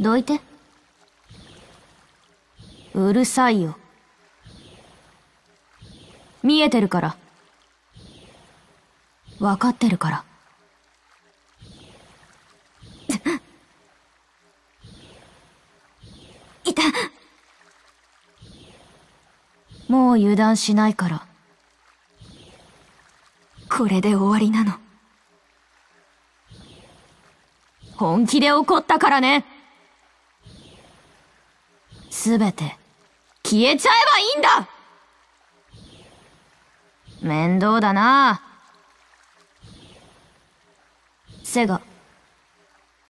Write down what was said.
どいて。うるさいよ。見えてるから。わかってるから。い た。もう油断しないから。これで終わりなの。本気で怒ったからねすべて、消えちゃえばいいんだ面倒だなセガ。